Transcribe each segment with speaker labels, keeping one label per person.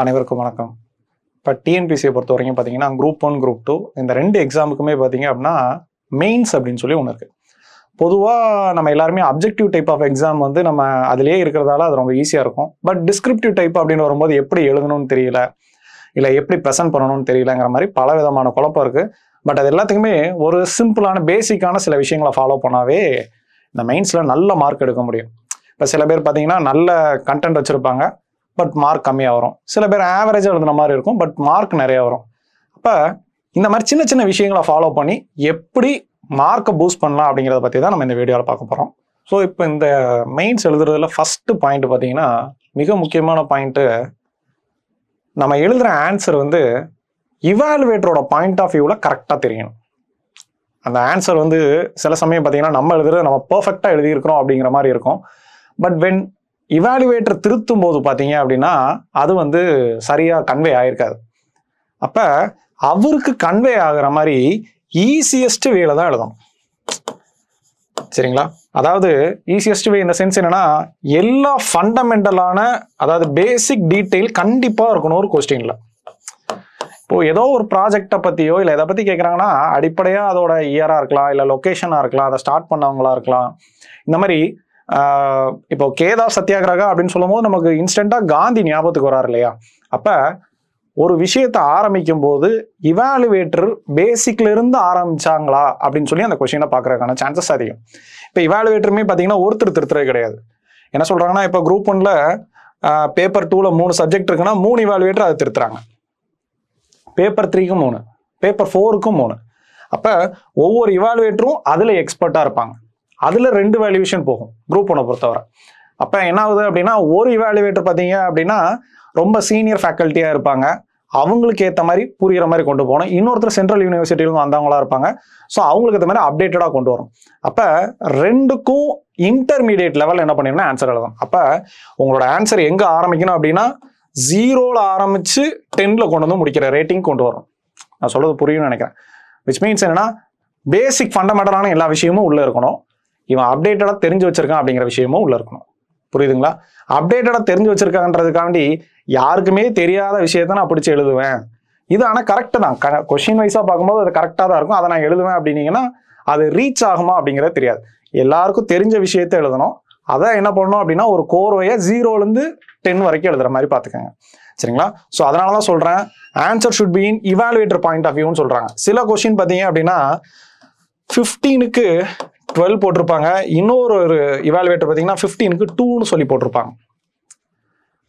Speaker 1: அனைவருக்கும் வணக்கம் இப்போ டிஎன்பிசியை பொறுத்த வரைக்கும் பார்த்தீங்கன்னா குரூப் ஒன் குரூப் டூ இந்த ரெண்டு எக்ஸாமுக்குமே பார்த்தீங்க அப்படின்னா மெயின்ஸ் அப்படின்னு சொல்லி ஒன்று இருக்குது பொதுவாக நம்ம எல்லாருமே அப்ஜெக்டிவ் டைப் ஆஃப் எக்ஸாம் வந்து நம்ம அதிலே இருக்கிறதால அது ரொம்ப ஈஸியாக இருக்கும் பட் டிஸ்கிரிப்டிவ் டைப் அப்படின்னு வரும்போது எப்படி எழுதணும்னு தெரியல இல்லை எப்படி ப்ரெசென்ட் பண்ணணும்னு தெரியலங்கிற மாதிரி பல விதமான குழப்பம் இருக்குது பட் அது எல்லாத்துக்குமே ஒரு சிம்பிளான பேசிக்கான சில விஷயங்களை ஃபாலோ பண்ணாவே இந்த மெயின்ஸில் நல்ல மார்க் எடுக்க முடியும் இப்போ சில பேர் பார்த்தீங்கன்னா நல்ல கண்டென்ட் வச்சுருப்பாங்க பட் மார்க் கம்மியாக வரும் சில பேர் ஆவரேஜாக எழுதுன மாதிரி இருக்கும் பட் மார்க் நிறையா வரும் அப்போ இந்த மாதிரி சின்ன சின்ன விஷயங்களை ஃபாலோ பண்ணி எப்படி மார்க்கை பூஸ்ட் பண்ணலாம் அப்படிங்கிறத பற்றி தான் நம்ம இந்த வீடியோவில் பார்க்க போகிறோம் ஸோ இப்போ இந்த மெயின்ஸ் எழுதுறதுல ஃபஸ்ட்டு பாயிண்ட் பார்த்தீங்கன்னா மிக முக்கியமான பாயிண்ட்டு நம்ம எழுதுகிற ஆன்சர் வந்து இவாலுவேட்டரோட பாயிண்ட் ஆஃப் வியூவில் கரெக்டாக தெரியணும் அந்த ஆன்சர் வந்து சில சமயம் பார்த்தீங்கன்னா நம்ம எழுதுறது நம்ம பர்ஃபெக்டாக எழுதியிருக்கிறோம் அப்படிங்கிற மாதிரி இருக்கும் பட் வென் இவாலுவேட்டர் திருத்தும் போது பார்த்தீங்க அப்படின்னா அது வந்து சரியாக கன்வே ஆயிருக்காது அப்போ அவருக்கு கன்வே ஆகிற மாதிரி ஈஸியஸ்ட் வேல தான் எழுதும் சரிங்களா அதாவது ஈஸியஸ்ட் வே இந்த சென்ஸ் என்னன்னா எல்லா ஃபண்டமெண்டலான அதாவது பேசிக் டீட்டெயில் கண்டிப்பாக இருக்கணும் ஒரு கொஸ்டின்ல இப்போ ஏதோ ஒரு ப்ராஜெக்டை பற்றியோ இல்லை எதை பற்றி கேட்குறாங்கன்னா அடிப்படையாக அதோட இயராக இருக்கலாம் இல்லை லொக்கேஷனாக இருக்கலாம் அதை ஸ்டார்ட் பண்ணவங்களா இருக்கலாம் இந்த மாதிரி இப்போ கேதா சத்தியாகிரகா அப்படின்னு சொல்லும் போது நமக்கு இன்ஸ்டண்ட்டாக காந்தி ஞாபகத்துக்கு வராரு இல்லையா அப்போ ஒரு விஷயத்தை ஆரம்பிக்கும் போது இவாலுவேட்டர் பேசிக்ல இருந்து ஆரம்பிச்சாங்களா அப்படின்னு சொல்லி அந்த கொஷினை பார்க்கறதுக்கான சான்சஸ் அதிகம் இப்போ இவாலுவேட்டருமே பார்த்தீங்கன்னா ஒருத்தர் திருத்தரே கிடையாது என்ன சொல்றாங்கன்னா இப்போ குரூப் ஒன்ல பேப்பர் டூல மூணு சப்ஜெக்ட் இருக்குன்னா மூணு இவாலுவேட்டர் அதை திருத்துறாங்க பேப்பர் த்ரீக்கும் மூணு பேப்பர் ஃபோருக்கும் மூணு அப்போ ஒவ்வொரு இவாலுவேட்டரும் அதில் எக்ஸ்பர்ட்டாக இருப்பாங்க அதில் ரெண்டு வேல்யூவேஷன் போகும் குரூப் ஒன்றை பொறுத்தவரை அப்போ என்ன ஆகுது அப்படின்னா ஒரு இவாலுவேட்டர் பார்த்தீங்க அப்படின்னா ரொம்ப சீனியர் ஃபேக்கல்ட்டியாக இருப்பாங்க அவங்களுக்கு ஏற்ற மாதிரி புரிகிற மாதிரி கொண்டு போகணும் இன்னொருத்தர் சென்ட்ரல் யூனிவர்சிட்டியிலும் வந்தவங்களா இருப்பாங்க ஸோ அவங்களுக்கு ஏற்ற மாதிரி அப்டேட்டடாக கொண்டு வரும் அப்போ ரெண்டுக்கும் இன்டர்மீடியட் லெவல் என்ன பண்ணிடணும் ஆன்சர் எழுதணும் அப்போ உங்களோட ஆன்சர் எங்கே ஆரம்பிக்கணும் அப்படின்னா ஜீரோவில் ஆரம்பித்து டென்னில் கொண்டு வந்து முடிக்கிற ரேட்டிங் கொண்டு வரும் நான் சொல்கிறது புரியும்னு நினைக்கிறேன் விச் மீன்ஸ் என்னென்னா பேசிக் ஃபண்டமெண்டலான எல்லா விஷயமும் உள்ளே இருக்கணும் இவன் அப்டேட்டடாக தெரிஞ்சு வச்சிருக்கான் அப்படிங்கிற விஷயமும் உள்ள இருக்கணும் புரியுதுங்களா அப்டேட்டடாக தெரிஞ்சு வச்சிருக்காங்கன்றதுக்காண்டி யாருக்குமே தெரியாத விஷயத்த நான் பிடிச்சி எழுதுவேன் இது ஆனால் கரெக்டு தான் க கொஷின் வைஸாக பார்க்கும்போது அது கரெக்டாக தான் இருக்கும் அதை நான் எழுதுவேன் அப்படின்னீங்கன்னா அது ரீச் ஆகுமா அப்படிங்கிறத தெரியாது எல்லாருக்கும் தெரிஞ்ச விஷயத்த எழுதணும் அதை என்ன பண்ணணும் அப்படின்னா ஒரு கோர்வையை ஜீரோலேருந்து டென் வரைக்கும் எழுதுற மாதிரி பார்த்துக்கோங்க சரிங்களா ஸோ அதனால தான் சொல்கிறேன் answer should been evaluator point of வியூன்னு சொல்கிறாங்க சில கொஷின் பார்த்தீங்க அப்படின்னா ஃபிஃப்டீனுக்கு டுவெல் போட்டிருப்பாங்க இன்னொரு ஒரு இவாலுவேட்டர் பார்த்தீங்கன்னா ஃபிஃப்டீனுக்கு டூன்னு சொல்லி போட்டிருப்பாங்க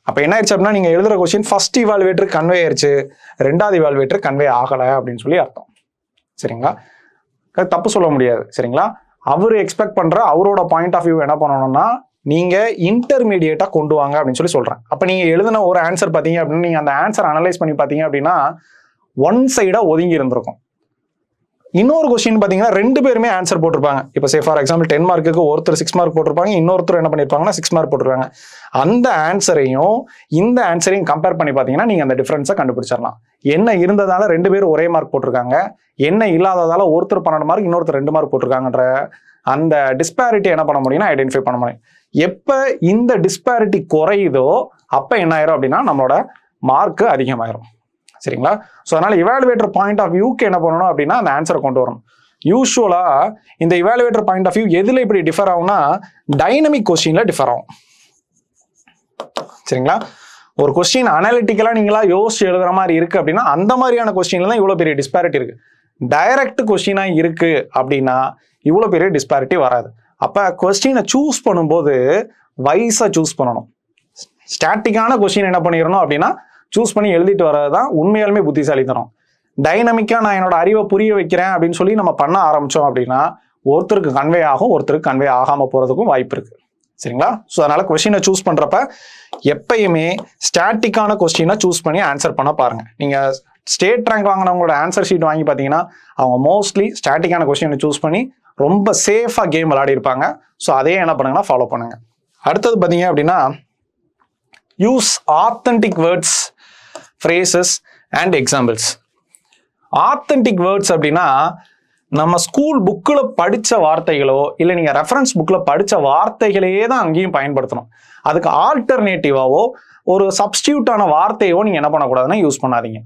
Speaker 1: அப்போ என்ன ஆயிடுச்சு அப்படின்னா நீங்கள் எழுதுகிற கொஸ்டின் ஃபர்ஸ்ட் இவால்வேட்டர் கன்வே ஆயிடுச்சு ரெண்டாவது இவால்வேட்டர் கன்வே ஆகலை அப்படின்னு சொல்லி அர்த்தம் சரிங்களா தப்பு சொல்ல முடியாது சரிங்களா அவர் எக்ஸ்பெக்ட் பண்ணுற அவரோட பாயிண்ட் ஆஃப் வியூ என்ன பண்ணணும்னா நீங்கள் இன்டர்மீடியேட்டாக கொண்டு வாங்க அப்படின்னு சொல்லி சொல்கிறேன் அப்போ நீங்கள் எழுதின ஒரு ஆன்சர் பார்த்தீங்க அப்படின்னா நீங்கள் அந்த ஆன்சர் அனலைஸ் பண்ணி பார்த்தீங்க அப்படின்னா ஒன் சைடாக ஒதுங்கி இருந்திருக்கும் இன்னொரு கொஸ்டின் பார்த்தீங்கன்னா ரெண்டு பேருமே ஆன்சர் போட்டிருப்பாங்க இப்போ சே ஃபார் எக்ஸாம்பிள் டென் மார்க்குக்கு ஒருத்தர் சிக்ஸ் மார்க் போட்டிருப்பாங்க இன்னொருத்தர் என்ன பண்ணியிருப்பாங்கன்னா சிக்ஸ் மார்க் போட்டுருக்காங்க அந்த ஆன்சரையும் இந்த ஆன்சரையும் கம்பேர் பண்ணி பார்த்தீங்கன்னா நீங்கள் அந்த டிஃப்ரென்ஸை கண்டுபிடிச்சிடலாம் என்ன இருந்ததால ரெண்டு பேரும் ஒரே மார்க் போட்டிருக்காங்க என்ன இல்லாததால ஒருத்தர் பன்னெண்டு மார்க் இன்னொருத்தர் ரெண்டு மார்க் போட்டிருக்காங்கன்ற அந்த டிஸ்பேரிட்டி என்ன பண்ண முடியும்னா ஐடென்டிஃபை பண்ண முடியும் எப்போ இந்த டிஸ்பேரிட்டி குறையுதோ அப்போ என்ன ஆயிரும் அப்படின்னா நம்மளோட மார்க்கு அதிகமாயிரும் சரிங்களா ஸோ அதனால் இவாலுவேட்டர் பாயிண்ட் ஆஃப் வியூக்கு என்ன பண்ணணும் அப்படின்னா அந்த ஆன்சரை கொண்டு வரணும் யூஸ்வலாக இந்த இவாலுவேட்டர் பாயிண்ட் ஆஃப் வியூ எதில் இப்படி டிஃபர் ஆகும்னா டைனமிக் கொஸ்டினில் டிஃபர் ஆகும் சரிங்களா ஒரு கொஸ்டின் அனாலிட்டிக்கலாக நீங்களா யோசிச்சு எழுதுற மாதிரி இருக்குது அப்படின்னா அந்த மாதிரியான கொஸ்டினில் தான் இவ்வளோ பெரிய டிஸ்பேரிட்டி இருக்குது டைரக்ட் கொஸ்டினாக இருக்குது அப்படின்னா இவ்வளோ பெரிய டிஸ்பேரிட்டி வராது அப்போ கொஸ்டினை சூஸ் பண்ணும்போது வைஸாக சூஸ் பண்ணணும் ஸ்டாட்டிக்கான கொஸ்டின் என்ன பண்ணிடணும் அப்படின்னா சூஸ் பண்ணி எழுதிட்டு வர்றது தான் உண்மையாலுமே புத்திசாலித்தனம் டைனமிக்காக நான் என்னோட அறிவை புரிய வைக்கிறேன் அப்படின்னு சொல்லி நம்ம பண்ண ஆரம்பித்தோம் அப்படின்னா ஒருத்தருக்கு கன்வே ஆகும் ஒருத்தருக்கு கன்வே ஆகாமல் போகிறதுக்கும் வாய்ப்பு இருக்குது சரிங்களா ஸோ அதனால் கொஸ்டினை சூஸ் பண்ணுறப்ப எப்பயுமே ஸ்டாட்டிக்கான கொஸ்டினை சூஸ் பண்ணி ஆன்சர் பண்ண பாருங்கள் நீங்கள் ஸ்டேட் ரேங்க் வாங்கினவங்களோட ஆன்சர் ஷீட் வாங்கி பார்த்தீங்கன்னா அவங்க மோஸ்ட்லி ஸ்டாட்டிக்கான கொஸ்டினை சூஸ் பண்ணி ரொம்ப சேஃபாக கேம் விளையாடி இருப்பாங்க ஸோ அதையே என்ன பண்ணுங்கன்னா ஃபாலோ பண்ணுங்கள் அடுத்தது பார்த்தீங்க அப்படின்னா use authentic words phrases and examples authentic words அப்படின்னா நம்ம ஸ்கூல் புக்கில் படித்த வார்த்தைகளோ இல்லை நீங்கள் ரெஃபரன்ஸ் புக்கில் படித்த வார்த்தைகளையே தான் அங்கேயும் பயன்படுத்தணும் அதுக்கு ஆல்டர்னேட்டிவாவோ ஒரு சப்ஸ்டியூட்டான வார்த்தையோ நீங்கள் என்ன பண்ணக்கூடாதுன்னா யூஸ் பண்ணாதீங்க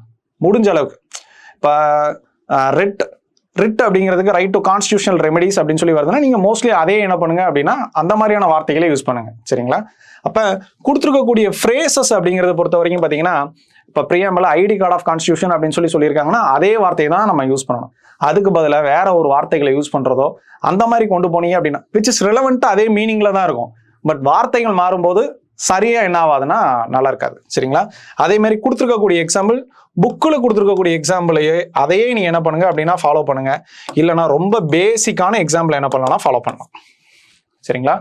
Speaker 1: முடிஞ்ச அளவுக்கு இப்போ ரிட் ரிட் அப்படிங்கிறதுக்கு ரைட் டு கான்ஸ்டியூஷனல் ரெமெடிஸ் அப்படின்னு சொல்லி வருதுன்னா நீங்கள் மோஸ்ட்லி அதே என்ன பண்ணுங்கள் அப்படின்னா அந்த மாதிரியான வார்த்தைகளே யூஸ் பண்ணுங்கள் சரிங்களா அப்போ கொடுத்துருக்கக்கூடிய ஃப்ரேசஸ் அப்படிங்கிறத பொறுத்த வரைக்கும் பார்த்தீங்கன்னா இப்போ preamble ID card of constitution அப்படின்னு சொல்லி சொல்லியிருக்காங்கன்னா அதே வார்த்தையை தான் நம்ம யூஸ் பண்ணணும் அதுக்கு பதிலாக வேற ஒரு வார்த்தைகளை யூஸ் பண்ணுறதோ அந்த மாதிரி கொண்டு போனீங்க அப்படின்னா விச் இஸ் ரிலவெண்ட்டாக அதே மீனிங்கில் தான் இருக்கும் பட் வார்த்தைகள் மாறும்போது சரியாக என்ன ஆகாதுன்னா நல்லா இருக்காது சரிங்களா அதே மாதிரி கொடுத்துருக்கக்கூடிய எக்ஸாம்பிள் புக்கில் கொடுத்துருக்கக்கூடிய எக்ஸாம்பிளையே அதையே நீ என்ன பண்ணுங்க அப்படின்னா ஃபாலோ பண்ணுங்கள் இல்லைனா ரொம்ப பேசிக்கான எக்ஸாம்பிள் என்ன பண்ணலாம் ஃபாலோ பண்ணலாம் சரிங்களா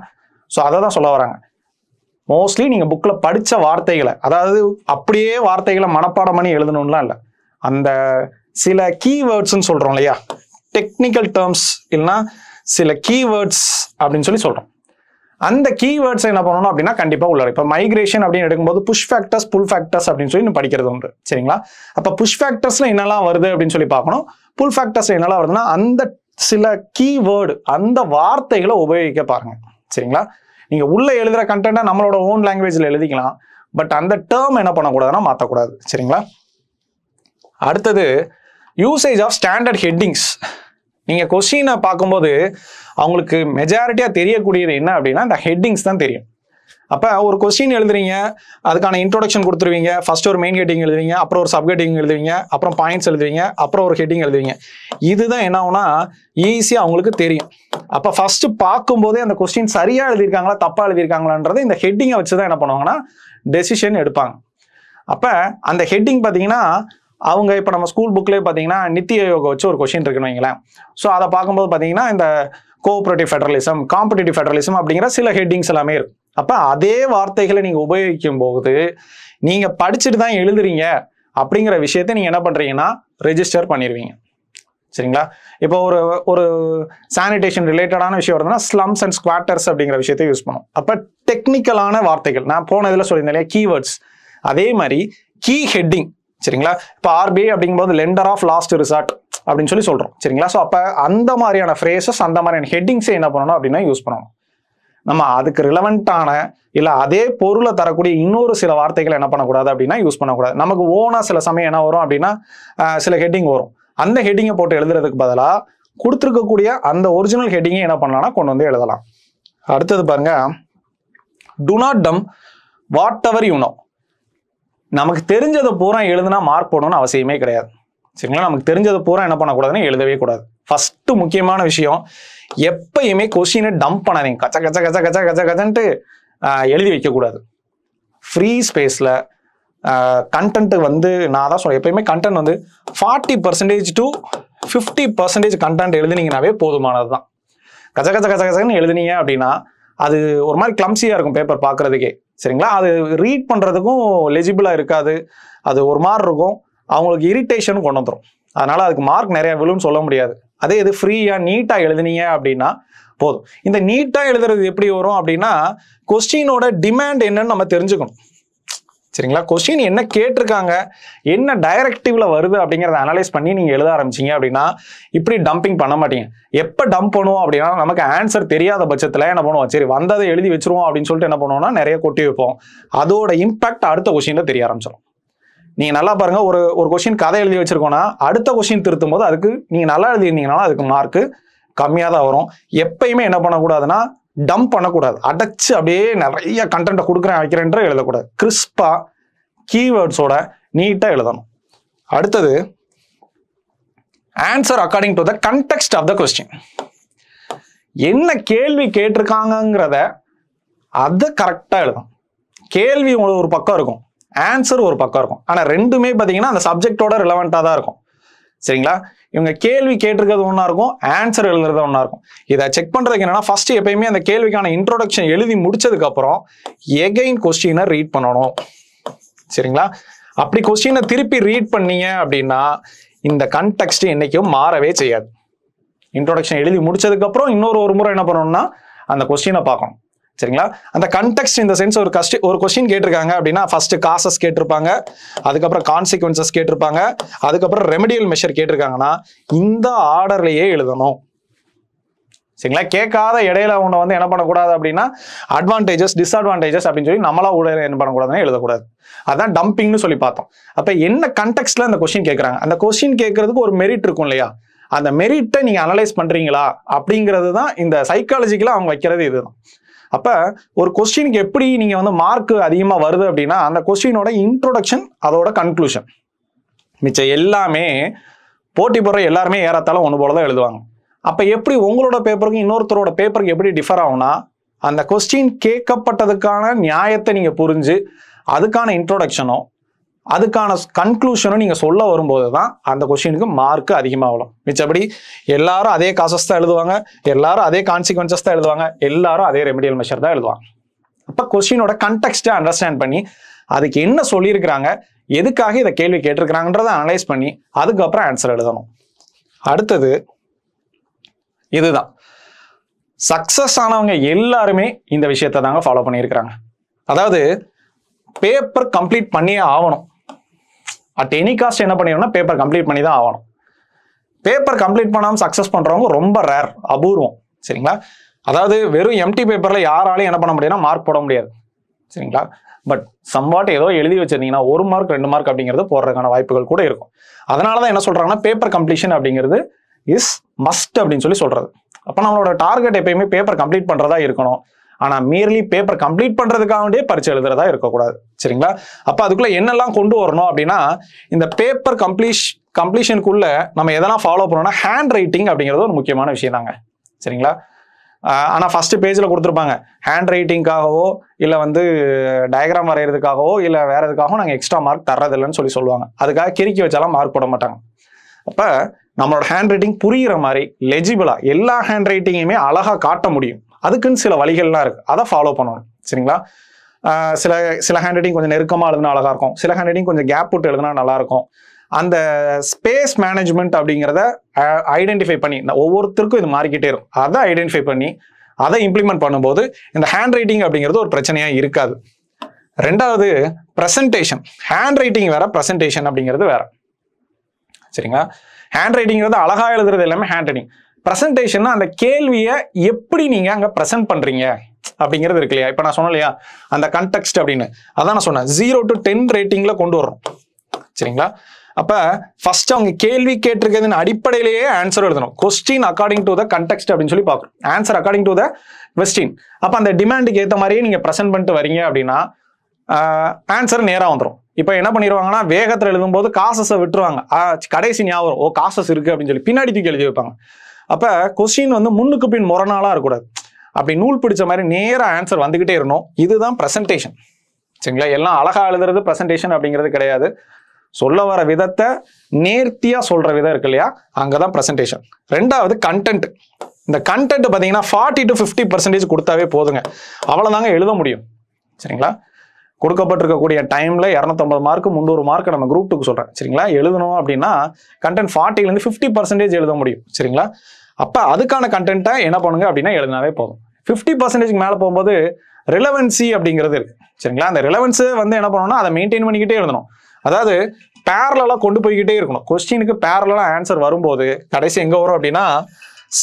Speaker 1: ஸோ அதை தான் சொல்ல வராங்க மோஸ்ட்லி நீங்கள் புக்கில் படித்த வார்த்தைகளை அதாவது அப்படியே வார்த்தைகளை மனப்பாடம் பண்ணி எழுதணும்லாம் இல்லை அந்த சில கீவேர்ட்ஸ்ன்னு சொல்கிறோம் இல்லையா டெக்னிக்கல் டேர்ம்ஸ் இல்லைன்னா சில கீவேர்ட்ஸ் அப்படின்னு சொல்லி சொல்கிறோம் அந்த கீவேர்ட்ஸ் என்ன பண்ணணும் அப்படின்னா கண்டிப்பாக உள்ள இப்போ மைக்ரேஷன் அப்படின்னு எடுக்கும்போது புஷ் ஃபேக்டர்ஸ் புல் ஃபேக்டர்ஸ் அப்படின்னு சொல்லி படிக்கிறது உண்டு சரிங்களா அப்போ புஷ் ஃபேக்டர்ஸில் என்னெல்லாம் வருது அப்படின்னு சொல்லி பார்க்கணும் புல் ஃபேக்டர்ஸ் என்னெல்லாம் வருதுன்னா அந்த சில கீவேர்டு அந்த வார்த்தைகளை உபயோகிக்க பாருங்க சரிங்களா நீங்கள் உள்ளே எழுதுகிற கண்டென்ட்டை நம்மளோட ஓன் லாங்குவேஜில் எழுதிக்கலாம் பட் அந்த டேர்ம் என்ன பண்ணக்கூடாதுன்னா மாற்றக்கூடாது சரிங்களா அடுத்தது யூசேஜ் ஆஃப் ஸ்டாண்டர்ட் ஹெட்டிங்ஸ் நீங்கள் கொஸ்டினை பார்க்கும்போது அவங்களுக்கு மெஜாரிட்டியாக தெரியக்கூடியது என்ன அப்படின்னா இந்த ஹெட்டிங்ஸ் தான் தெரியும் அப்போ ஒரு கொஸ்டின் எழுதுறீங்க அதுக்கான இன்ட்ரோடக்ஷன் கொடுத்துருவீங்க ஃபர்ஸ்ட் ஒரு மெயின் ஹெட்டிங் எழுதுவீங்க அப்புறம் ஒரு சப் ஹெட்டிங் எழுதுவீங்க அப்புறம் பாயிண்ட்ஸ் எழுதுவீங்க அப்புறம் ஒரு ஹெட்டிங் எழுதுவீங்க இதுதான் என்ன ஆகுனா ஈஸியாக அவங்களுக்கு தெரியும் அப்போ ஃபர்ஸ்ட் பார்க்கும்போதே அந்த கொஸ்டின் சரியாக எழுதியிருக்காங்களா தப்பாக எழுதியிருக்காங்களான்றது இந்த ஹெட்டிங்கை வச்சு தான் என்ன பண்ணுவாங்கன்னா டெசிஷன் எடுப்பாங்க அப்போ அந்த ஹெட்டிங் பார்த்தீங்கன்னா அவங்க இப்போ நம்ம ஸ்கூல் புக்லேயே பார்த்தீங்கன்னா நித்தி யோகா வச்சு ஒரு கொஸ்டின் இருக்குன்னு வைங்களேன் ஸோ அதை பார்க்கும்போது பார்த்தீங்கன்னா இந்த கோஆப்ரேட்டிவ் ஃபெடரலிசம் காம்படிட்டிவ் ஃபெடரலிசம் அப்படிங்கிற சில ஹெட்டிங்ஸ் எல்லாமே இருக்கும் அப்ப அதே வார்த்தைகளை நீங்க உபயோகிக்கும் போது நீங்க படிச்சுட்டு தான் எழுதுறீங்க அப்படிங்கிற விஷயத்த நீங்க என்ன பண்றீங்கன்னா ரெஜிஸ்டர் பண்ணிடுவீங்க சரிங்களா இப்போ ஒரு ஒரு சானிடேஷன் ரிலேட்டடான விஷயம் வருதுன்னா ஸ்லம்ஸ் அண்ட் ஸ்குவாட்டர்ஸ் அப்படிங்கிற விஷயத்த யூஸ் பண்ணும் அப்போ டெக்னிக்கலான வார்த்தைகள் நான் போன இதில் சொல்லியிருந்தேன் இல்லையா கீவேர்ட்ஸ் அதே மாதிரி கீ ஹெட்டிங் சரிங்களா இப்போ ஆர்பிஐ அப்படிங்கும்போது லெண்டர் ஆஃப் லாஸ்ட் ரிசார்ட் அப்படின்னு சொல்லி சொல்கிறோம் சரிங்களா ஸோ அப்போ அந்த மாதிரியான ஃப்ரேசஸ் அந்த மாதிரியான ஹெட்டிங்ஸே என்ன பண்ணணும் அப்படின்னா யூஸ் பண்ணணும் நம்ம அதுக்கு ரிலவெண்ட்டான இல்லை அதே பொருளை தரக்கூடிய இன்னொரு சில வார்த்தைகளை என்ன பண்ணக்கூடாது அப்படின்னா யூஸ் பண்ணக்கூடாது நமக்கு ஓனாக சில சமயம் என்ன வரும் அப்படின்னா சில ஹெட்டிங் வரும் அந்த ஹெட்டிங்கை போட்டு எழுதுறதுக்கு பதிலாக கொடுத்துருக்கக்கூடிய அந்த ஒரிஜினல் ஹெட்டிங்கை என்ன பண்ணலான்னா கொண்டு வந்து எழுதலாம் அடுத்தது பாருங்க do not dump whatever you know நமக்கு தெரிஞ்சதை பூரா எழுதுனா மார்க் போடணும்னு அவசியமே கிடையாது சரிங்களா நமக்கு தெரிஞ்சதை பூரா என்ன பண்ணக்கூடாதுன்னு எழுதவே கூடாது ஃபஸ்ட்டு முக்கியமான விஷயம் எப்பயுமே கொஸ்டினை டம்ப் பண்ணாதீங்க கச்ச கச்ச கச்ச கச்ச கச்ச கச்சன்ட்டு எழுதி வைக்கக்கூடாது ஃப்ரீ ஸ்பேஸில் கண்டென்ட்டு வந்து நான் தான் சொல்கிறேன் எப்பயுமே கண்டென்ட் வந்து forty percentage to fifty percentage content எழுதுனீங்கனாவே போதுமானது தான் கச்ச கச்ச கச்ச கச்சன்னு எழுதுனீங்க அப்படின்னா அது ஒரு மாதிரி கிளம்சியாக இருக்கும் பேப்பர் பார்க்குறதுக்கே சரிங்களா அது ரீட் பண்ணுறதுக்கும் லெஜிபிளாக இருக்காது அது ஒரு மாதிரி இருக்கும் அவங்களுக்கு இரிட்டேஷன் கொண்டு வந்துடும் அதனால் அதுக்கு மார்க் நிறையா விழுன்னு சொல்ல முடியாது அதே இது ஃப்ரீயாக நீட்டாக எழுதுனீங்க அப்படின்னா போதும் இந்த நீட்டாக எழுதுறது எப்படி வரும் அப்படின்னா கொஸ்டினோட டிமாண்ட் என்னன்னு நம்ம தெரிஞ்சுக்கணும் சரிங்களா கொஸ்டின் என்ன கேட்டிருக்காங்க என்ன டைரக்டிவ்ல வருது அப்படிங்கிறத அனலைஸ் பண்ணி நீங்க எழுத ஆரம்பிச்சீங்க அப்படின்னா இப்படி டம்பிங் பண்ண மாட்டீங்க எப்போ டம்ப் பண்ணுவோம் அப்படின்னா நமக்கு ஆன்சர் தெரியாத பட்சத்தில் என்ன பண்ணுவோம் சரி வந்ததை எழுதி வச்சிருவோம் அப்படின்னு சொல்லிட்டு என்ன பண்ணுவோம்னா நிறைய கொட்டி வைப்போம் அதோட இம்பாக்ட் அடுத்த கொஸ்டின்ல தெரிய ஆரம்பிச்சிடும் நீங்க நல்லா பாருங்க ஒரு ஒரு கொஸ்டின் கதை எழுதி வச்சிருக்கோம்னா அடுத்த கொஸ்டின் திருத்தும் போது அதுக்கு நீங்க நல்லா எழுதிருந்தீங்கன்னா அதுக்கு மார்க்கு கம்மியாக தான் வரும் எப்பயுமே என்ன பண்ணக்கூடாதுன்னா டம்ப் பண்ணக்கூடாது அடைச்சு அப்படியே நிறைய கண்டென்ட்டை கொடுக்குறேன் வைக்கிறேன்ற எழுதக்கூடாது கிறிஸ்பா கீவேர்ட்ஸோட நீட்டாக எழுதணும் அடுத்தது answer according to the context of the question என்ன கேள்வி கேட்டிருக்காங்கிறத அதை கரெக்டாக எழுதணும் கேள்வி ஒரு பக்கம் இருக்கும் ஆன்சர் ஒரு பக்கம் இருக்கும் ஆனால் ரெண்டுமே பார்த்தீங்கன்னா அந்த சப்ஜெக்டோட ரிலவெண்ட்டாக தான் இருக்கும் சரிங்களா இவங்க கேள்வி கேட்டிருக்கிறது ஒன்றா இருக்கும் ஆன்சர் எழுதுறது ஒன்றா இருக்கும் இதை செக் பண்ணுறதுக்கு என்னென்னா ஃபஸ்ட்டு எப்பயுமே அந்த கேள்விக்கான இன்ட்ரோடக்ஷன் எழுதி முடிச்சதுக்கப்புறம் எகைன் கொஸ்டினை ரீட் பண்ணணும் சரிங்களா அப்படி கொஸ்டினை திருப்பி ரீட் பண்ணீங்க அப்படின்னா இந்த கன்டெக்ட் என்றைக்கும் மாறவே செய்யாது இன்ட்ரோடக்ஷன் எழுதி முடிச்சதுக்கப்புறம் இன்னொரு ஒரு முறை என்ன பண்ணணும்னா அந்த கொஸ்டினை பார்க்கணும் சரிங்களா அந்த கண்டெக்ட் இந்த சென்ஸ் ஒரு கஸ்ட் ஒரு கொஸ்டின் கேட்டிருக்காங்க அப்படின்னா ஃபர்ஸ்ட் காசஸ் கேட்டிருப்பாங்க அதுக்கப்புறம் கான்சிக்வன்சஸ் கேட்டிருப்பாங்க அதுக்கப்புறம் ரெமடியல் மெஷர் கேட்டிருக்காங்கன்னா இந்த ஆர்டர்லயே எழுதணும் சரிங்களா கேட்காத இடையில அவங்க வந்து என்ன பண்ணக்கூடாது அப்படின்னா அட்வான்டேஜஸ் டிஸ்அட்வான்டேஜஸ் அப்படின்னு சொல்லி நம்மளா உடல் என்ன பண்ணக்கூடாதுன்னு எழுதக்கூடாது அதான் டம்பிங்னு சொல்லி பார்த்தோம் அப்போ என்ன கண்டெக்ட்ல அந்த கொஸ்டின் கேட்குறாங்க அந்த கொஸ்டின் கேட்கறதுக்கு ஒரு மெரிட் இருக்கும் இல்லையா அந்த மெரிட்டை நீங்கள் அனலைஸ் பண்ணுறீங்களா அப்படிங்கிறது தான் இந்த சைக்காலஜிக்கலாக அவங்க வைக்கிறது இதுதான் அப்போ ஒரு கொஸ்டினுக்கு எப்படி நீங்கள் வந்து மார்க் அதிகமாக வருது அப்படின்னா அந்த கொஸ்டினோட இன்ட்ரோடக்ஷன் அதோட கன்க்ளூஷன் மிச்சம் எல்லாமே போட்டி போடுற எல்லாருமே ஏறத்தாலும் ஒன்று போல தான் எழுதுவாங்க அப்போ எப்படி உங்களோட பேப்பருக்கும் இன்னொருத்தரோட பேப்பருக்கு எப்படி டிஃபர் ஆகும்னா அந்த கொஸ்டின் கேட்கப்பட்டதுக்கான நியாயத்தை நீங்கள் புரிஞ்சு அதுக்கான இன்ட்ரோடக்ஷனோ அதுக்கான கன்க்ளூஷனும் நீங்கள் சொல்ல வரும்போது தான் அந்த கொஷினுக்கு மார்க் அதிகமாக வரும் மிச்சபடி எல்லாரும் அதே காசஸ் தான் எழுதுவாங்க எல்லாரும் அதே கான்சிக்வன்சஸ் தான் எழுதுவாங்க எல்லாரும் அதே ரெமிடியல் மெஷர் தான் எழுதுவாங்க அப்போ கொஸ்டினோட கண்டெக்ஸ்ட்டை அண்டர்ஸ்டாண்ட் பண்ணி அதுக்கு என்ன சொல்லியிருக்கிறாங்க எதுக்காக இதை கேள்வி கேட்டிருக்கிறாங்கன்றதை அனலைஸ் பண்ணி அதுக்கப்புறம் ஆன்சர் எழுதணும் அடுத்தது இதுதான் சக்சஸ் ஆனவங்க எல்லாருமே இந்த விஷயத்தை தாங்க ஃபாலோ பண்ணியிருக்கிறாங்க அதாவது பேப்பர் கம்ப்ளீட் பண்ணியே ஆகணும் அட் எனி காஸ்ட் என்ன பண்ணிடணும் பேப்பர் கம்ப்ளீட் பண்ணி தான் ஆகணும் பேப்பர் கம்ப்ளீட் பண்ணாமல் சக்ஸஸ் பண்ணுறவங்க ரொம்ப ரேர் அபூர்வம் சரிங்களா அதாவது வெறும் எம்டி பேப்பரில் யாராலையும் என்ன பண்ண முடியும்னா மார்க் போட முடியாது சரிங்களா பட் சம்வாட் ஏதோ எழுதி வச்சிருந்தீங்கன்னா ஒரு மார்க் ரெண்டு மார்க் அப்படிங்கிறது போடுறதுக்கான வாய்ப்புகள் கூட இருக்கும் அதனால தான் என்ன சொல்கிறாங்கன்னா பேப்பர் கம்ப்ளீஷன் அப்படிங்கிறது இஸ் மஸ்ட் அப்படின்னு சொல்லி சொல்கிறது அப்போ நம்மளோட டார்கெட் எப்பயுமே பேப்பர் கம்ப்ளீட் பண்ணுறதா இருக்கணும் ஆனால் மியர்லி பேப்பர் கம்ப்ளீட் பண்ணுறதுக்காகவே பரிச்சு எழுதுறதா இருக்கக்கூடாது சரிங்களா அப்போ அதுக்குள்ளே என்னெல்லாம் கொண்டு வரணும் அப்படின்னா இந்த பேப்பர் கம்ப்ளீஷ் கம்ப்ளீஷனுக்குள்ள நம்ம எதெல்லாம் ஃபாலோ பண்ணோம்னா ஹேண்ட் ரைட்டிங் அப்படிங்கிறது ஒரு முக்கியமான விஷயம் தாங்க சரிங்களா ஆனால் ஃபஸ்ட்டு பேஜில் கொடுத்துருப்பாங்க ஹேண்ட் ரைட்டிங்காகவோ இல்லை வந்து டயக்ராம் வரைகிறதுக்காகவோ இல்லை வேற எதுக்காகவோ நாங்கள் எக்ஸ்ட்ரா மார்க் தர்றதில்லைன்னு சொல்லி சொல்லுவாங்க அதுக்காக கிறுக்கி வச்சாலாம் மார்க் போட மாட்டாங்க அப்போ நம்மளோட ஹேண்ட் ரைட்டிங் புரிகிற மாதிரி லெஜிபிளாக எல்லா ஹேண்ட் ரைட்டிங்கையுமே அழகாக காட்ட முடியும் அதுக்குன்னு சில வழிகள்லாம் இருக்குது அதை ஃபாலோ பண்ணணும் சரிங்களா சில சில ஹேண்ட் ரைட்டிங் கொஞ்சம் நெருக்கமாக எழுதுனா அழகாக இருக்கும் சில ஹேண்ட்ரைட்டிங் கொஞ்சம் கேப் போட்டு எழுதுனா நல்லாயிருக்கும் அந்த ஸ்பேஸ் மேனேஜ்மெண்ட் அப்படிங்கிறத ஐடென்டிஃபை பண்ணி ஒவ்வொருத்தருக்கும் இது மாறிக்கிட்டே இருக்கும் அதை ஐடென்டிஃபை பண்ணி அதை இம்ப்ளிமெண்ட் பண்ணும்போது இந்த ஹேண்ட் ரைட்டிங் அப்படிங்கிறது ஒரு பிரச்சனையாக இருக்காது ரெண்டாவது ப்ரெசன்டேஷன் ஹேண்ட் ரைட்டிங் வேற ப்ரெசன்டேஷன் அப்படிங்கிறது வேற சரிங்களா ஹேண்ட் ரைட்டிங்கிறது அழகாக எழுதுறது எல்லாமே ஹேண்ட் ரைட்டிங் ப்ரெசன்டேஷன்னா அந்த கேள்வியை எப்படி நீங்கள் அங்கே ப்ரெசென்ட் பண்ணுறீங்க அப்படிங்கிறது இருக்கு இல்லையா இப்போ நான் சொன்னேன் இல்லையா அந்த கண்டெக்ஸ்ட் அப்படின்னு அதான் நான் சொன்னேன் ஜீரோ டு டென் ரேட்டிங்ல கொண்டு வரோம் சரிங்களா அப்ப ஃபர்ஸ்ட் அவங்க கேள்வி கேட்டிருக்கிறதுன்னு அடிப்படையிலேயே ஆன்சர் எழுதணும் question according to the context அப்படின்னு சொல்லி பார்க்கணும் answer according to the question அப்போ அந்த டிமாண்டுக்கு ஏற்ற மாதிரியே நீங்கள் ப்ரெசென்ட் பண்ணிட்டு வரீங்க அப்படின்னா ஆன்சர் நேராக வந்துடும் இப்போ என்ன பண்ணிடுவாங்கன்னா வேகத்தில் எழுதும்போது காசஸை விட்டுருவாங்க கடைசி ஞாபகம் ஓ காசஸ் இருக்குது அப்படின்னு சொல்லி பின்னாடி தூக்கி எழுதி வைப்பாங்க அப்போ கொஸ்டின் வந்து முன்னுக்கு பின் முரணாலாம் இருக்கக்கூடாது அப்படி நூல் பிடிச்ச மாதிரி நேராக ஆன்சர் வந்துக்கிட்டே இருந்தோம் இதுதான் ப்ரெசன்டேஷன் சரிங்களா எல்லாம் அழகாக எழுதுறது ப்ரெசன்டேஷன் அப்படிங்கிறது கிடையாது சொல்ல வர விதத்தை நேர்த்தியாக சொல்கிற விதம் இருக்கு இல்லையா அங்கே தான் ப்ரெசன்டேஷன் ரெண்டாவது கண்டென்ட் இந்த கண்டென்ட் பார்த்தீங்கன்னா ஃபார்ட்டி டு ஃபிஃப்டி பர்சன்டேஜ் கொடுத்தாவே போதுங்க அவ்வளோதாங்க எழுத முடியும் சரிங்களா கொடுக்கப்பட்டிருக்கக்கூடிய டைமில் இரநூத்தம்பது மார்க்கு முந்நூறு மார்க்கு நம்ம குரூப் டூக்கு சொல்கிறேன் சரிங்களா எழுதணும் அப்படின்னா கண்டென்ட் ஃபார்ட்டிலேருந்து ஃபிஃப்டி பர்சன்டேஜ் எழுத முடியும் சரிங்களா அப்போ அதுக்கான கண்டென்ட்டை என்ன பண்ணுங்க அப்படின்னா எழுதினாவே போதும் ஃபிஃப்டி பர்சன்டேஜ்க்கு மேலே போகும்போது ரிலவன்சி அப்படிங்கிறது இருக்குது சரிங்களா அந்த ரிலவன்ஸை வந்து என்ன பண்ணணும்னா அதை மெயின்டைன் பண்ணிக்கிட்டே இருந்தணும் அதாவது பேரலாக கொண்டு போய்கிட்டே இருக்கணும் கொஸ்டினுக்கு பேரலாக ஆன்சர் வரும்போது கடைசி எங்கே வரும் அப்படின்னா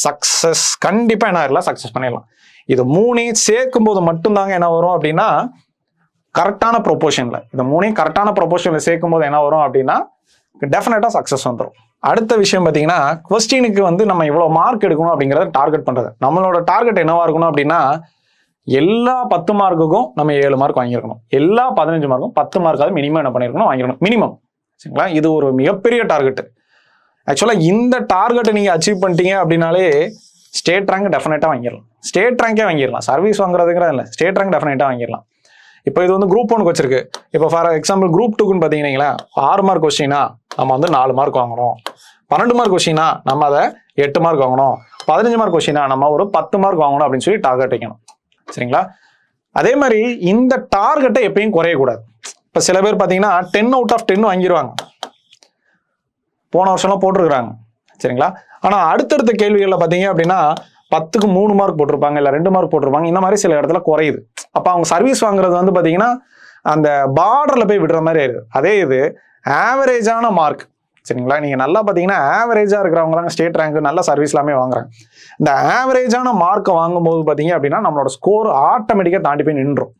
Speaker 1: சக்ஸஸ் கண்டிப்பாக என்ன ஆயிடலாம் சக்ஸஸ் பண்ணிடலாம் இது மூணையும் சேர்க்கும் போது மட்டும்தாங்க என்ன வரும் அப்படின்னா கரெக்டான ப்ரொபோஷனில் இந்த மூணையும் கரெக்டான ப்ரொபோஷனில் சேர்க்கும் போது என்ன வரும் அப்படின்னா டெஃபினட்டாக சக்ஸஸ் வந்துடும் அடுத்த விஷயம் பார்த்தீங்கன்னா கொஸ்டினுக்கு வந்து நம்ம இவ்வளோ மார்க் எடுக்கணும் அப்படிங்கிறத டார்கெட் பண்ணுறது நம்மளோட டார்கெட் என்னவாக இருக்கணும் அப்படின்னா எல்லா பத்து மார்க்குக்கும் நம்ம ஏழு மார்க் வாங்கியிருக்கணும் எல்லா பதினஞ்சு மார்க்கும் பத்து மார்க்காவது மினிமம் என்ன பண்ணியிருக்கணும் வாங்கிருக்கணும் மினிமம் சரிங்களா இது ஒரு மிகப்பெரிய டார்கெட்டு ஆக்சுவலாக இந்த டார்கெட்டை நீங்கள் அச்சீவ் பண்ணிட்டீங்க அப்படின்னாலே ஸ்டேட் ரேங்க் டெஃபினட்டாக வாங்கிடலாம் ஸ்டேட் ரேங்கே வாங்கிடலாம் சர்வீஸ் வாங்குறதுங்கிறது இல்லை ஸ்டேட் ரேங்க் டெஃபினட்டாக வாங்கிடலாம் இப்போ இது வந்து குரூப் ஒன்று வச்சிருக்கு இப்போ ஃபார் எக்ஸாம்பிள் குரூப் டூக்குன்னு பார்த்தீங்கன்னா ஆறு மார்க் கொஸ்டினா நம்ம வந்து நாலு மார்க் வாங்கணும் பன்னெண்டு மார்க் கொஷினா நம்ம அதை எட்டு மார்க் வாங்கணும் பதினஞ்சு மார்க் கொஷினா நம்ம ஒரு பத்து மார்க் வாங்கணும் அப்படின்னு சொல்லி டார்கெட் வைக்கணும் சரிங்களா அதே மாதிரி இந்த டார்கெட்டை எப்பயும் குறையக்கூடாது இப்போ சில பேர் பார்த்தீங்கன்னா டென் அவுட் ஆஃப் டென் வாங்கிடுவாங்க போன வருஷம்லாம் போட்டிருக்கிறாங்க சரிங்களா ஆனால் அடுத்தடுத்த கேள்விகளில் பார்த்தீங்க அப்படின்னா பத்துக்கு மூணு மார்க் போட்டிருப்பாங்க இல்லை ரெண்டு மார்க் போட்டிருப்பாங்க இந்த மாதிரி சில இடத்துல குறையுது அப்போ அவங்க சர்வீஸ் வாங்குறது வந்து பார்த்தீங்கன்னா அந்த பார்டரில் போய் விடுற மாதிரி ஆயிடுது அதே இது ஆவரேஜான மார்க் சரிங்களா நீங்கள் நல்லா பார்த்தீங்கன்னா ஆவரேஜாக இருக்கிறவங்க தான் ஸ்டேட் ரேங்க் நல்ல சர்வீஸ் எல்லாமே வாங்குறாங்க இந்த ஆவரேஜான மார்க்கை வாங்கும்போது பார்த்தீங்க அப்படின்னா நம்மளோட ஸ்கோர் ஆட்டோமேட்டிக்காக தாண்டி போய் நின்றும்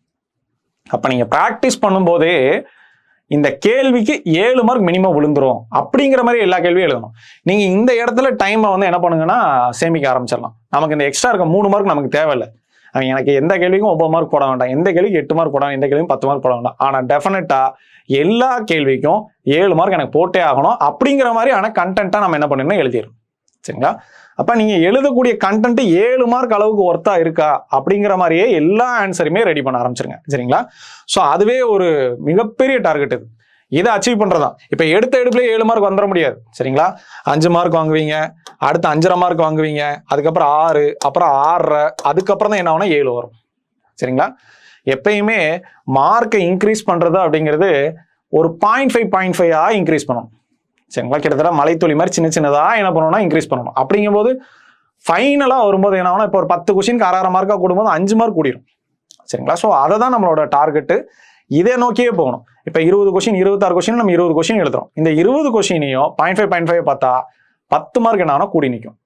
Speaker 1: அப்போ நீங்கள் ப்ராக்டிஸ் பண்ணும்போதே இந்த கேள்விக்கு ஏழு மார்க் மினிமம் விழுந்துரும் அப்படிங்கிற மாதிரி எல்லா கேள்வியும் எழுதணும் நீங்கள் இந்த இடத்துல டைமை வந்து என்ன பண்ணுங்கன்னா சேமிக்க ஆரம்பிச்சிடலாம் நமக்கு இந்த எக்ஸ்ட்ரா இருக்க மூணு மார்க் நமக்கு தேவையில்லை அவன் எனக்கு எந்த கேள்விக்கும் ஒன்பது மார்க் போட வேண்டாம் எந்த கேள்விக்கு எட்டு மார்க் போட எந்த கேள்வி பத்து மார்க் போட வேண்டாம் ஆனால் டெஃபினட்டாக எல்லா கேள்விக்கும் ஏழு மார்க் எனக்கு போட்டே ஆகணும் அப்படிங்கிற மாதிரி ஆனால் கண்டென்ட்டாக நம்ம என்ன பண்ணணும்னா எழுதிடணும் சரிங்களா அப்போ நீங்கள் எழுதக்கூடிய கண்டென்ட் ஏழு மார்க் அளவுக்கு ஒர்த்தாக இருக்கா அப்படிங்கிற மாதிரியே எல்லா ஆன்சருமே ரெடி பண்ண ஆரம்பிச்சிருங்க சரிங்களா ஸோ அதுவே ஒரு மிகப்பெரிய டார்கெட் இது இதை அச்சீவ் பண்ணுறதா இப்போ எடுத்த எடுப்புலேயே ஏழு மார்க் வந்துட முடியாது சரிங்களா அஞ்சு மார்க் வாங்குவீங்க அடுத்து அஞ்சரை மார்க் வாங்குவீங்க அதுக்கப்புறம் ஆறு அப்புறம் ஆறரை அதுக்கப்புறம் தான் என்ன ஆகும்னா ஏழு வரும் சரிங்களா எப்பயுமே மார்க்கை இன்க்ரீஸ் பண்ணுறது அப்படிங்கிறது ஒரு பாயிண்ட் ஃபைவ் பாயிண்ட் ஃபைவாக இன்க்ரீஸ் பண்ணணும் சரிங்களா கிட்டத்தட்ட மலைத்தொழி மாதிரி சின்ன சின்னதாக என்ன பண்ணணும்னா இன்க்ரீஸ் பண்ணணும் அப்படிங்கும்போது ஃபைனலாக வரும்போது என்ன ஆகும்னா இப்போ ஒரு பத்து கொஷினுக்கு அரை மார்க்காக கூடும்போது அஞ்சு மார்க் கூடிரும் சரிங்களா ஸோ அதை தான் நம்மளோட டார்கெட்டு இதே நோக்கியே போகணும் இப்போ இருபது கொஸ்டின் இருபத்தாறு கொஸ்டின் நம்ம இருபது கொஸ்டின் எழுதுறோம் இந்த இருபது கொஸ்டினையும் பாயிண்ட் ஃபைவ் பாயிண்ட் ஃபைவ் பார்த்தா பத்து மார்க் என்ன கூடி நிற்கும்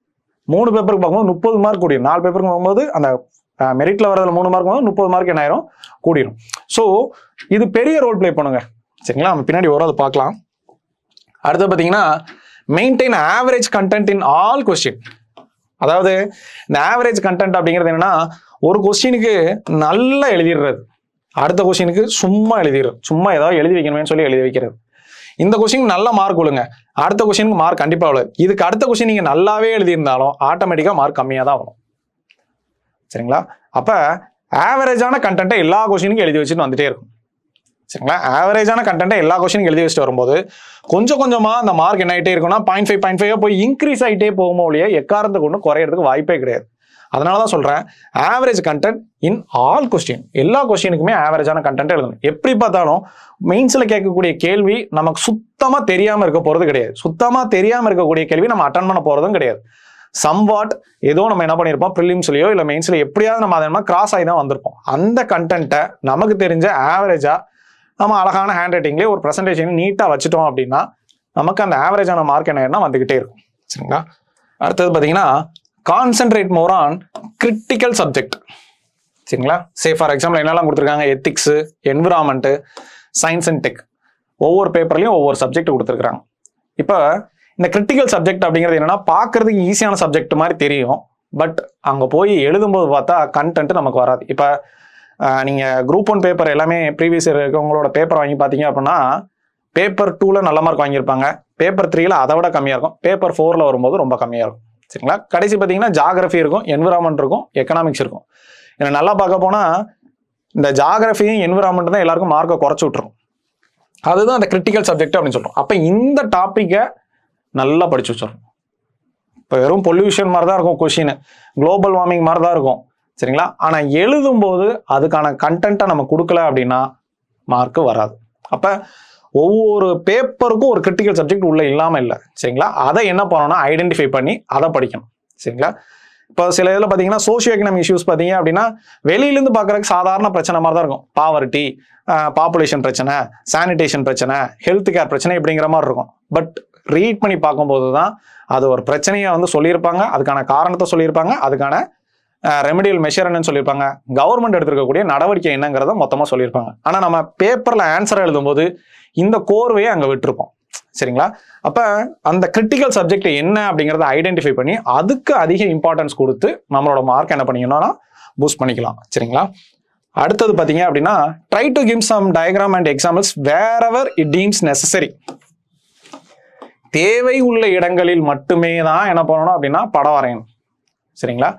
Speaker 1: மூணு பேப்பருக்கு பார்க்கும்போது முப்பது மார்க் கூடிடும் நாலு பேப்பருக்கு போகும்போது அந்த மெரிட்டில் வரதுல மூணு மார்க் வந்து முப்பது மார்க் என்ன ஆயிரும் கூடிடும் ஸோ இது பெரிய ரோல் ப்ளே பண்ணுங்க சரிங்களா நம்ம பின்னாடி வரும் அதை பார்க்கலாம் அடுத்து பார்த்தீங்கன்னா maintain average content in all question அதாவது இந்த ஆவரேஜ் கண்டென்ட் அப்படிங்கிறது என்னன்னா ஒரு கொஸ்டினுக்கு நல்லா எழுதிடுறது அடுத்த கொஸ்டினுக்கு சும்மா எழுதிடும் சும்மா ஏதாவது எழுதி வைக்கணும்னு சொல்லி எழுதி வைக்கிறது இந்த கொஸ்டின் நல்ல மார்க் கொடுங்க அடுத்த கொஸ்டினுக்கு மார்க் கண்டிப்பாக அவ்வளோ இதுக்கு அடுத்த கொஸ்டின் நீங்கள் நல்லாவே எழுதியிருந்தாலும் ஆட்டோமேட்டிக்காக மார்க் கம்மியாக தான் ஆகணும் சரிங்களா அப்போ ஆவரேஜான கண்டென்ட்டை எல்லா கொஸ்டினுக்கும் எழுதி வச்சுட்டு வந்துட்டே இருக்கும் சரிங்களா ஆவரேஜான கண்டென்ட்டை எல்லா கொஸ்டினுக்கு எழுதி வச்சுட்டு வரும்போது கொஞ்சம் கொஞ்சமாக அந்த மார்க் என்ன ஆகிட்டே இருக்குன்னா பாயிண்ட் ஃபைவ் பாயிண்ட் ஃபைவ் போய் இன்க்ரீஸ் ஆகிட்டே போகும்போது ஒழிய எக்காரத்துக்கு ஒன்று குறையிறதுக்கு வாய்ப்பே கிடையாது அதனால தான் சொல்கிறேன் average content in all question எல்லா கொஸ்டினுக்குமே ஆவரேஜான கண்டென்ட் எழுதணும் எப்படி பார்த்தாலும் மெயின்ஸில் கேட்கக்கூடிய கேள்வி நமக்கு சுத்தமாக தெரியாமல் இருக்க போகிறது கிடையாது சுத்தமாக தெரியாமல் இருக்கக்கூடிய கேள்வி நம்ம அட்டன் பண்ண போகிறதும் கிடையாது சம்வாட் ஏதோ நம்ம என்ன பண்ணியிருப்போம் ப்ரிலிம்ஸ்லையோ இல்லை மெயின்ஸில் எப்படியாவது நம்ம அதை கிராஸ் ஆகி தான் வந்திருப்போம் அந்த கண்டென்ட்டை நமக்கு தெரிஞ்ச ஆவரேஜாக நம்ம அழகான ஹேண்ட் ரைட்டிங்லேயே ஒரு ப்ரெசன்டேஷன் நீட்டாக வச்சுட்டோம் அப்படின்னா நமக்கு அந்த ஆவரேஜான மார்க் என்ன வந்துக்கிட்டே இருக்கும் சரிங்களா அடுத்தது பார்த்தீங்கன்னா concentrate more on critical subject சரிங்களா சே ஃபார் எக்ஸாம்பிள் என்னெல்லாம் கொடுத்துருக்காங்க ethics environment science and tech ஒவ்வொரு பேப்பர்லையும் ஒவ்வொரு சப்ஜெக்ட் கொடுத்துருக்குறாங்க இப்போ இந்த கிரிட்டிக்கல் சப்ஜெக்ட் அப்படிங்கிறது என்னென்னா பார்க்கறதுக்கு ஈஸியான சப்ஜெக்ட் மாதிரி தெரியும் பட் அங்கே போய் எழுதும்போது பார்த்தா கண்டென்ட் நமக்கு வராது இப்போ நீங்கள் குரூப் ஒன் பேப்பர் எல்லாமே ப்ரீவியஸ் இயர் இருக்கவங்களோட பேப்பர் வாங்கி பார்த்தீங்க அப்படின்னா பேப்பர் டூவில் நல்ல மார்க் வாங்கியிருப்பாங்க பேப்பர் த்ரீயில் அதை விட கம்மியாக இருக்கும் பேப்பர் ஃபோரில் வரும்போது ரொம்ப கம்மியாக இருக்கும் சரிங்களா கடைசி பார்த்தீங்கன்னா ஜாகிரஃபி இருக்கும் என்விரான்மெண்ட் இருக்கும் எக்கனாமிக்ஸ் இருக்கும் ஏன்னா நல்லா பார்க்க போனால் இந்த ஜாகிரபியும் என்விரான்மெண்ட் தான் எல்லாருக்கும் மார்க்கை குறைச்சி விட்டுரும் அதுதான் அந்த கிரிட்டிக்கல் சப்ஜெக்ட் அப்படின்னு சொல்கிறோம் அப்போ இந்த டாப்பிக்கை நல்லா படித்து வச்சிடணும் இப்போ வெறும் பொல்யூஷன் மாதிரி தான் இருக்கும் கொஷின் குளோபல் வார்மிங் மாதிரி தான் இருக்கும் சரிங்களா ஆனால் எழுதும்போது அதுக்கான கண்டென்ட்டை நம்ம கொடுக்கல அப்படின்னா மார்க்கு வராது அப்போ ஒவ்வொரு பேப்பருக்கும் ஒரு கிரிட்டிக்கல் சப்ஜெக்ட் உள்ளே இல்லாமல் இல்லை சரிங்களா அதை என்ன பண்ணணும்னா ஐடென்டிஃபை பண்ணி அதை படிக்கணும் சரிங்களா இப்போ சில இதில் பார்த்தீங்கன்னா சோஷியோ எக்கனாமிக் இஷ்யூஸ் பார்த்தீங்க அப்படின்னா வெளியிலேருந்து பார்க்குறதுக்கு சாதாரண பிரச்சனை மாதிரி தான் இருக்கும் பாவர்ட்டி பாப்புலேஷன் பிரச்சனை சானிடேஷன் பிரச்சனை ஹெல்த் கேர் பிரச்சனை இப்படிங்கிற மாதிரி இருக்கும் பட் ரீட் பண்ணி பார்க்கும்போது தான் அது ஒரு பிரச்சனையை வந்து சொல்லியிருப்பாங்க அதுக்கான காரணத்தை சொல்லியிருப்பாங்க அதுக்கான ரெமடியல் மெஷர் என்னன்னு சொல்லியிருப்பாங்க கவர்மெண்ட் எடுத்திருக்கக்கூடிய நடவடிக்கை என்னங்கிறத மொத்தமாக சொல்லியிருப்பாங்க ஆனால் நம்ம பேப்பரில் எழுதும் எழுதும்போது இந்த கோர்வையை அங்கே விட்டுருப்போம் சரிங்களா அப்போ அந்த கிரிட்டிக்கல் சப்ஜெக்ட் என்ன அப்படிங்கிறத ஐடென்டிஃபை பண்ணி அதுக்கு அதிக இம்பார்ட்டன்ஸ் கொடுத்து நம்மளோட மார்க் என்ன பண்ணிக்கணும்னா பூஸ்ட் பண்ணிக்கலாம் சரிங்களா அடுத்தது பார்த்தீங்க அப்படின்னா try to give some diagram and examples wherever it deems necessary தேவை உள்ள இடங்களில் மட்டுமே தான் என்ன பண்ணணும் அப்படின்னா படம் வரையணும் சரிங்களா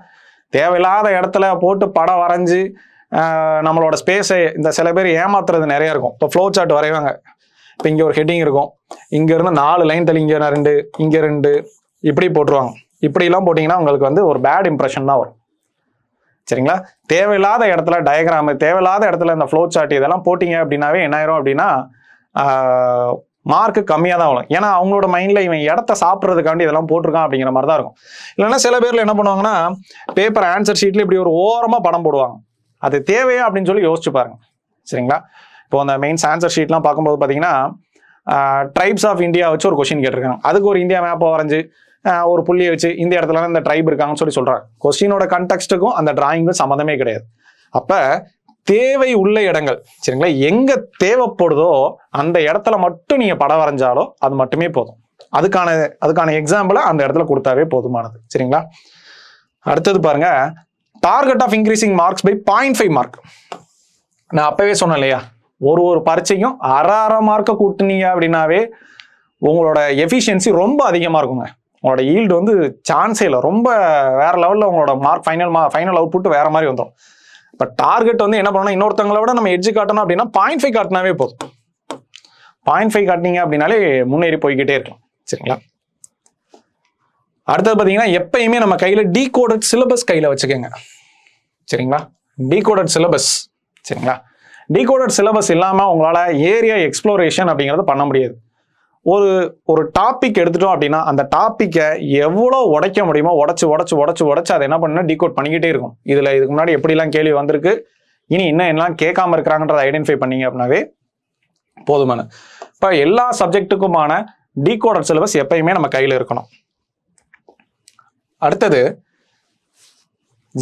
Speaker 1: தேவையில்லாத இடத்துல போட்டு படம் வரைஞ்சி நம்மளோட ஸ்பேஸை இந்த சில பேர் ஏமாத்துறது நிறைய இருக்கும் இப்போ ஃப்ளோ சார்ட் வரைவாங்க இப்போ இங்கே ஒரு ஹெட்டிங் இருக்கும் இங்கேருந்து நாலு லைன் தள்ளி இங்கே ரெண்டு இங்கே ரெண்டு இப்படி போட்டுருவாங்க இப்படிலாம் போட்டிங்கன்னா உங்களுக்கு வந்து ஒரு பேட் இம்ப்ரெஷன் தான் வரும் சரிங்களா தேவையில்லாத இடத்துல டயக்ராமு தேவையில்லாத இடத்துல இந்த ஃப்ளோ சார்ட் இதெல்லாம் போட்டிங்க அப்படின்னாவே என்ன ஆயிரும் அப்படின்னா மார்க் கம்மியாக தான் வரும் ஏன்னா அவங்களோட மைண்டில் இவன் இடத்த சாப்பிட்றதுக்காண்டி இதெல்லாம் போட்டிருக்கான் அப்படிங்கிற மாதிரி தான் இருக்கும் இல்லைன்னா சில பேரில் என்ன பண்ணுவாங்கன்னா பேப்பர் ஆன்சர் ஷீட்டில் இப்படி ஒரு ஓரமாக படம் போடுவாங்க அது தேவையா அப்படின்னு சொல்லி யோசிச்சு பாருங்க சரிங்களா இப்போ அந்த மெயின்ஸ் ஆன்சர் ஷீட்லாம் பார்க்கும்போது பார்த்தீங்கன்னா ட்ரைப்ஸ் ஆஃப் இந்தியா வச்சு ஒரு கொஸ்டின் கேட்டிருக்காங்க அதுக்கு ஒரு இந்தியா மேப்பை வரைஞ்சு ஒரு புள்ளியை வச்சு இந்த இடத்துல இந்த ட்ரைப் இருக்காங்கன்னு சொல்லி சொல்கிறாங்க கொஸ்டினோட கண்டெக்ட்டுக்கும் அந்த டிராயிங்கும் சம்மந்தமே கிடையாது அப்போ தேவை உள்ள இடங்கள் சரிங்களா எங்க தேவைப்படுதோ அந்த இடத்துல மட்டும் நீங்க படம் வரைஞ்சாலோ அது மட்டுமே போதும் அதுக்கான அதுக்கான எக்ஸாம்பிளை அந்த இடத்துல கொடுத்தாவே போதுமானது சரிங்களா அடுத்தது பாருங்க target of increasing marks by point five mark நான் அப்பவே சொன்னேன் இல்லையா ஒரு ஒரு பரீட்சையும் அரை அரை மார்க்கை கூட்டினீங்க அப்படின்னாவே உங்களோட எஃபிஷியன்சி ரொம்ப அதிகமாக இருக்குங்க உங்களோட ஈல்டு வந்து சான்ஸே இல்லை ரொம்ப வேற லெவலில் உங்களோட மார்க் ஃபைனல் மா ஃபைனல் புட்டு வேற மாதிரி வந்துடும் பட் டார்கெட் வந்து என்ன பண்ணணும் இன்னொருத்தவங்கள விட நம்ம எட்ஜ் காட்டணும் அப்படின்னா பாயிண்ட் ஃபைவ் காட்டினாவே போதும் பாயிண்ட் ஃபைவ் காட்டினீங்க அப்படின்னாலே முன்னேறி போய்கிட்டே இருக்கும் சரிங்களா அடுத்தது பார்த்தீங்கன்னா எப்பயுமே நம்ம கையில் டீகோடட் சிலபஸ் கையில் வச்சுக்கோங்க சரிங்களா டீகோடட் சிலபஸ் சரிங்களா டீகோடட் சிலபஸ் இல்லாமல் உங்களால் ஏரியா எக்ஸ்ப்ளோரேஷன் அப்படிங்கிறது பண்ண முடியாது ஒரு ஒரு டாபிக் எடுத்துட்டோம் அப்படின்னா அந்த டாப்பிக்கை எவ்வளோ உடைக்க முடியுமோ உடச்சு உடச்சு உடச்சு உடச்சு அதை என்ன பண்ணால் டிகோட் பண்ணிக்கிட்டே இருக்கும் இதில் இதுக்கு முன்னாடி எப்படிலாம் கேள்வி வந்திருக்கு இனி இன்னும் என்னெல்லாம் கேட்காம இருக்கிறாங்கன்றதை ஐடென்டிஃபை பண்ணீங்க அப்படின்னாவே போதுமான இப்போ எல்லா சப்ஜெக்ட்டுக்குமான டீகோடட் சிலபஸ் எப்பயுமே நம்ம கையில் இருக்கணும் அடுத்தது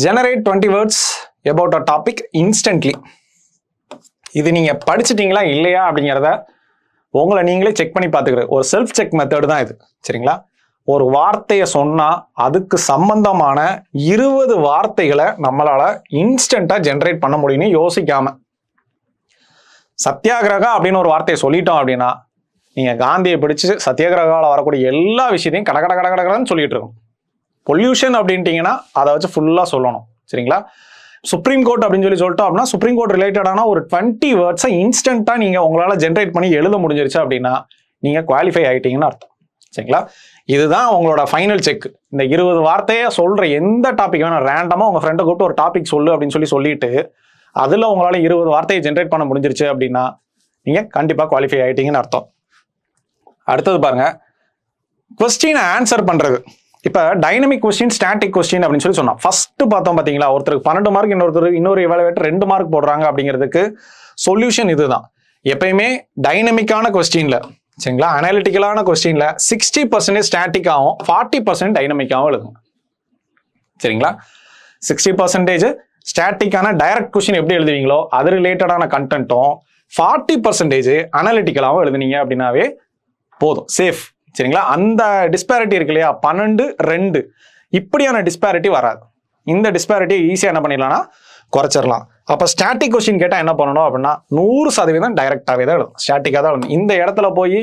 Speaker 1: generate twenty words about a topic instantly இது நீங்கள் படிச்சிட்டிங்களா இல்லையா அப்படிங்கிறத உங்களை நீங்களே செக் பண்ணி பார்த்துக்கிறது ஒரு செல்ஃப் செக் மெத்தடு தான் இது சரிங்களா ஒரு வார்த்தையை சொன்னால் அதுக்கு சம்பந்தமான இருபது வார்த்தைகளை நம்மளால் இன்ஸ்டண்ட்டாக ஜென்ரேட் பண்ண முடியும்னு யோசிக்காம சத்தியாகிரகா அப்படின்னு ஒரு வார்த்தையை சொல்லிட்டோம் அப்படின்னா நீங்கள் காந்தியை பிடிச்சி சத்தியாகிரகாவில் வரக்கூடிய எல்லா விஷயத்தையும் கடகட கடகடகடன்னு சொல்லிட்டு இருக்கணும் பொல்யூஷன் அப்படின்ட்டிங்கன்னா அதை வச்சு ஃபுல்லாக சொல்லணும் சரிங்களா சுப்ரீம் கோர்ட் அப்படின்னு சொல்லி சொல்லிட்டோம் அப்படின்னா சுப்ரீம் கோர்ட் ரிலேட்டடான ஒரு டுவெண்ட்டி வேர்ட்ஸை இன்ஸ்டன்ட்டாக நீங்கள் உங்களால் ஜென்ரேட் பண்ணி எழுத முடிஞ்சிருச்சு அப்படின்னா நீங்கள் குவாலிஃபை ஆகிட்டீங்கன்னு அர்த்தம் சரிங்களா இதுதான் உங்களோட ஃபைனல் செக் இந்த இருபது வார்த்தையாக சொல்கிற எந்த டாபிக் வேணால் ரேண்டமாக உங்கள் ஃப்ரெண்டை கூப்பிட்டு ஒரு டாபிக் சொல்லு அப்படின்னு சொல்லி சொல்லிட்டு அதில் உங்களால் இருபது வார்த்தையை ஜென்ரேட் பண்ண முடிஞ்சிருச்சு அப்படின்னா நீங்கள் கண்டிப்பாக குவாலிஃபை ஆகிட்டீங்கன்னு அர்த்தம் அடுத்தது பாருங்கள் கொஸ்டினை ஆன்சர் பண்ணுறது இப்போ டைனமிக் கொஸ்டின் ஸ்டாட்டிக் கொஸ்டின் அப்படின்னு சொல்லி சொன்னா ஃபர்ஸ்ட் பார்த்தோம் பார்த்தீங்களா ஒருத்தருக்கு பன்னெண்டு மார்க் இன்னொருத்தர் இன்னொரு இவாலுவேட்டர் ரெண்டு மார்க் போடுறாங்க அப்படிங்கிறதுக்கு சொல்யூஷன் இதுதான் எப்பயுமே டைனமிக்கான கொஸ்டின்ல சரிங்களா அனாலிட்டிக்கலான கொஸ்டின்ல சிக்ஸ்டி பர்சன்டேஜ் ஸ்டாட்டிக்காகவும் ஃபார்ட்டி பர்சன்ட் டைனமிக்காகவும் எழுதும் சரிங்களா சிக்ஸ்டி பர்சன்டேஜ் ஸ்டாட்டிக்கான டைரக்ட் கொஸ்டின் எப்படி எழுதுவீங்களோ அது ரிலேட்டடான கண்டென்ட்டும் ஃபார்ட்டி பர்சன்டேஜ் அனாலிட்டிக்கலாகவும் எழுதுனீங்க அப்படின்னாவே போதும் சேஃப் சரிங்களா அந்த டிஸ்பேரிட்டி இருக்கு இல்லையா பன்னெண்டு ரெண்டு இப்படியான டிஸ்பேரிட்டி வராது இந்த டிஸ்பேரிட்டியை ஈஸியாக என்ன பண்ணிடலாம்னா குறைச்சிடலாம் அப்போ ஸ்டாட்டிக் கொஸ்டின் கேட்டால் என்ன பண்ணணும் அப்படின்னா நூறு சதவீதம் டைரெக்டாகவே தான் எழுதும் ஸ்டாட்டிக்காக தான் எழுதும் இந்த இடத்துல போய்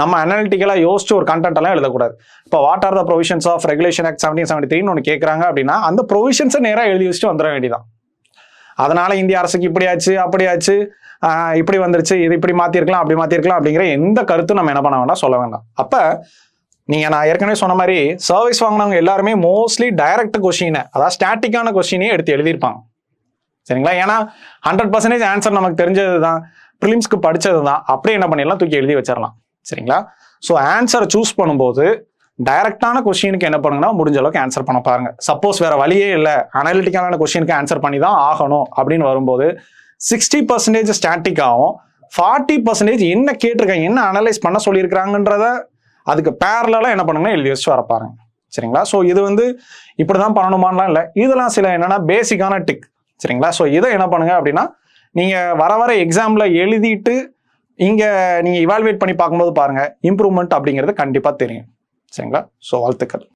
Speaker 1: நம்ம அனாலிட்டிக்கலாக யோசிச்சு ஒரு கண்டென்ட் எல்லாம் எழுதக்கூடாது இப்போ what are the provisions of regulation act seventeen seventy த்ரீன்னு ஒன்று கேட்குறாங்க அப்படின்னா அந்த ப்ரொவிஷன்ஸை நேராக எழுதி வச்சுட்டு வந்துட வேண்டியதான் அதனால இந்திய அரசுக்கு இப்படி ஆச்சு அப்படி ஆச்சு இப்படி வந்துருச்சு இது இப்படி மாத்திருக்கலாம் அப்படி மாத்திருக்கலாம் அப்படிங்கிற எந்த கருத்தும் நம்ம என்ன பண்ண வேண்டாம் சொல்ல வேண்டாம் அப்ப நீங்க நான் ஏற்கனவே சொன்ன மாதிரி சர்வீஸ் வாங்கினவங்க எல்லாருமே மோஸ்ட்லி டைரக்ட் கொஸ்டின் அதாவது ஸ்டாட்டிக்கான கொஸ்டினே எடுத்து எழுதியிருப்பாங்க சரிங்களா ஏன்னா ஹண்ட்ரட் பர்சன்டேஜ் ஆன்சர் நமக்கு தெரிஞ்சது தான் ப்ரிலிம்ஸ்க்கு படித்தது தான் அப்படியே என்ன பண்ணிடலாம் தூக்கி எழுதி வச்சிடலாம் சரிங்களா ஸோ ஆன்சரை சூஸ் பண்ணும்போது டைரக்டான கொஸ்டினுக்கு என்ன பண்ணுங்கன்னா முடிஞ்ச அளவுக்கு ஆன்சர் பண்ண பாருங்க சப்போஸ் வேற வழியே இல்லை அனாலிட்டிக்கலான கொஸ்டினுக்கு ஆன்சர் பண்ணி தான் ஆகணும் அப்படின்னு வரும்போது சிக்ஸ்டி பர்சன்டேஜ் ஸ்டாட்டிக் ஆகும் ஃபார்ட்டி பர்சன்டேஜ் என்ன கேட்டிருக்காங்க என்ன அனலைஸ் பண்ண சொல்லியிருக்கிறாங்கன்றத அதுக்கு பேரலாம் என்ன பண்ணுங்கன்னா எழுதி வச்சு வரப்பாருங்க சரிங்களா ஸோ இது வந்து இப்படி தான் பண்ணணுமான்லாம் இல்லை இதெல்லாம் சில என்னென்னா பேசிக்கான டிக் சரிங்களா ஸோ இதை என்ன பண்ணுங்க அப்படின்னா நீங்கள் வர வர எக்ஸாமில் எழுதிட்டு இங்கே நீங்கள் இவால்வேட் பண்ணி பார்க்கும்போது பாருங்க இம்ப்ரூவ்மெண்ட் அப்படிங்கிறது கண்டிப்பாக தெரியும் சரிங்களா ஸோ வாழ்த்துக்கள்